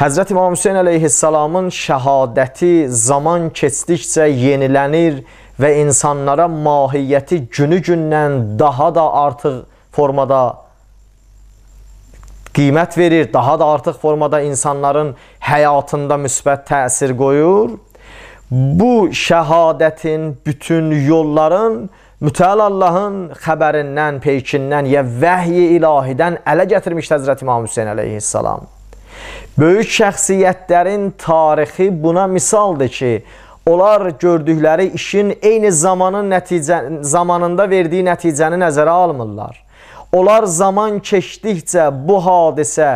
Həzrət İmam Hüseyn əleyhissalamın şəhadəti zaman keçdikcə yenilənir və insanlara mahiyyəti günü-gündən daha da artıq formada qiymət verir, daha da artıq formada insanların həyatında müsbət təsir qoyur. Bu şəhadətin bütün yolların Mütəal Allahın xəbərindən, peykindən ya vəhyi ilahidən ələ gətirmişdi Həzrət İmam Hüseyn əleyhissalam. Böyük şəxsiyyətlərin tarixi buna misaldır ki, onlar gördükləri işin eyni zamanın nəticə, zamanında verdiyi nəticəni nəzərə almırlar. Onlar zaman keçdikcə bu hadisə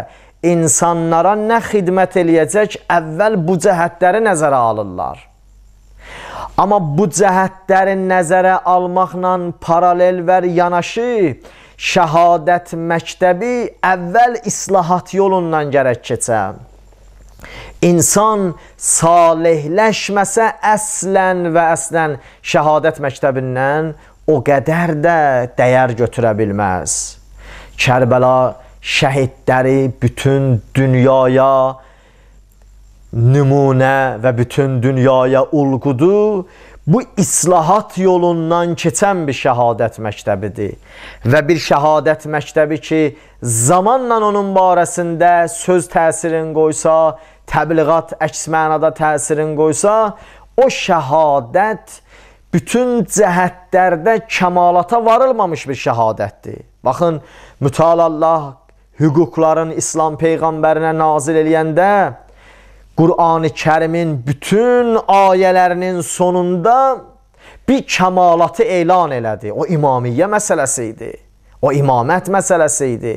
insanlara nə xidmət eləyəcək, əvvəl bu cəhətləri nəzərə alırlar. Amma bu cəhətləri nəzərə almaqla paralel və yanaşı, şəhadət məktəbi əvvəl islahat yolundan gərək keçə. İnsan salihləşməsə əslən və əslən şəhadət məktəbindən o qədər də dəyər götürə bilməz. Kərbəla şəhidləri bütün dünyaya nümunə və bütün dünyaya ulqudu bu islahat yolundan keçən bir şəhadət məktəbidir və bir şəhadət məktəbi ki, zamanla onun barəsində söz təsirin qoysa, təbliğat əks mənada təsirin qoysa, o şəhadət bütün cəhətlərdə kəmalata varılmamış bir şəhadətdir. Baxın, mütəalallah hüquqların İslam peyğəmbərinə nazil eləyəndə Qur'an-ı Kərimin bütün ayələrinin sonunda bir kəmalatı elan elədi. O imamiyyə məsələsi idi. O imamət məsələsi idi.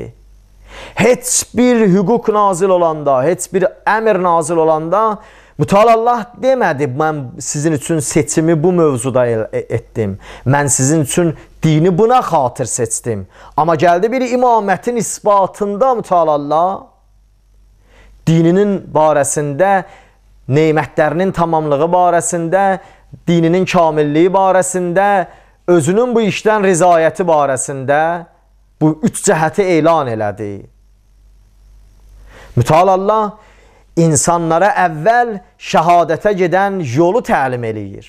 Heç bir hüquq nazil olanda, heç bir əmr nazil olanda Mütəallah demədi, mən sizin üçün seçimi bu mövzuda e, etdim. Mən sizin üçün dini buna xatir seçdim. Amma gəldi bir imamətin isbatında mütəallah dininin barəsində, neymətlərinin tamamlığı barəsində, dininin kamilliyi barəsində, özünün bu işdən rizayəti barəsində bu üç cəhəti elan elədi. Mütəalallah insanlara əvvəl şəhadətə gedən yolu təlim eləyir.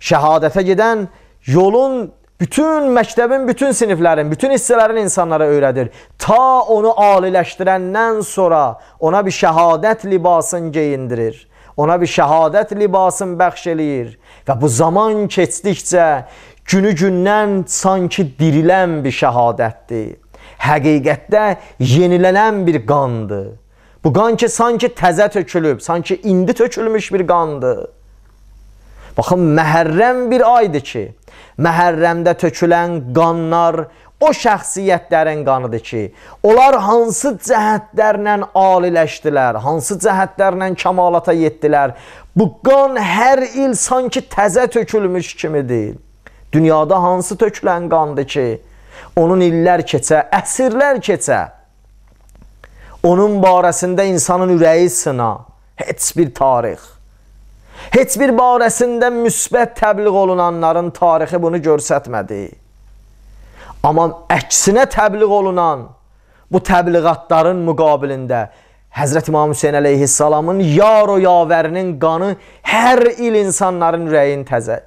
Şəhadətə gedən yolun Bütün məktəbin, bütün siniflərin, bütün hissələrin insanlara öyrədir. Ta onu aliləşdirəndən sonra ona bir şəhadət libasını geyindirir. Ona bir şəhadət libasını bəxş eləyir. Və bu zaman keçdikcə günü gündən sanki dirilən bir şəhadətdir. Həqiqətdə yenilənən bir qandır. Bu qan ki, sanki təzə tökülüb, sanki indi tökülmüş bir qandır. Baxın, məhərrəm bir aydır ki, Məhərrəmdə tökülən qanlar o şəxsiyyətlərin qanıdır ki, onlar hansı cəhətlərlə aliləşdilər, hansı cəhətlərlə kamalata yetdilər. Bu qan hər il sanki təzə tökülmüş kimidir. Dünyada hansı tökülən qandır ki, onun illər keçə, əsrlər keçə. Onun barəsində insanın ürəyi sına, heç bir tarix. Heç bir barəsində müsbət təbliğ olunanların tarixi bunu göstərmədi. Amma əksinə təbliğ olunan bu təbliğatların müqabilində Həzrət İmam Hüseyn əleyhissalamın yar o yavərinin qanı hər il insanların ürəyini təzə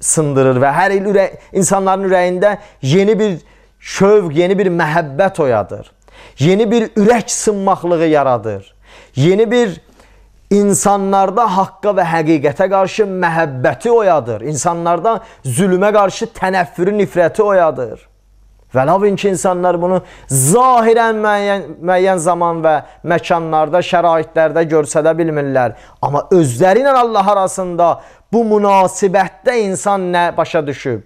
sındırır və hər il ürə insanların ürəyində yeni bir şövq, yeni bir məhəbbət oyadır. Yeni bir ürək sınmaqlığı yaradır. Yeni bir insanlarda haqqa və həqiqətə qarşı məhəbbəti oyadır. İnsanlarda zülmə qarşı tənəffüri, nifrəti oyadır. Və lavin ki, insanlar bunu zahirən müəyyən, müəyyən zaman və məkanlarda, şəraitlərdə görsədə bilmirlər. Amma özləri ilə Allah arasında bu münasibətdə insan nə başa düşüb?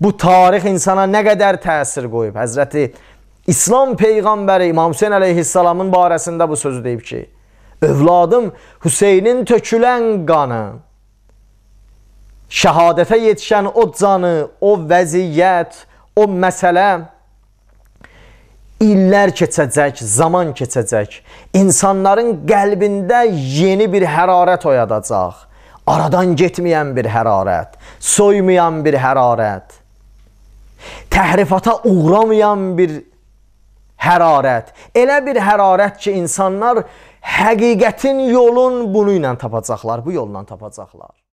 Bu tarix insana nə qədər təsir qoyub? Həzrəti İslam Peyğəmbəri İmam Hüseyin əleyhissalamın barəsində bu sözü deyib ki, Övladım Hüseynin tökülən qanı, şəhadətə yetişən o canı, o vəziyyət, o məsələ illər keçəcək, zaman keçəcək. İnsanların qəlbində yeni bir hərarət oyadacaq. Aradan getməyən bir hərarət, soymayan bir hərarət, təhrifata uğramayan bir hərarət. Elə bir hərarət ki, insanlar həqiqətin yolun bunu ilə tapacaqlar, bu yolla tapacaqlar.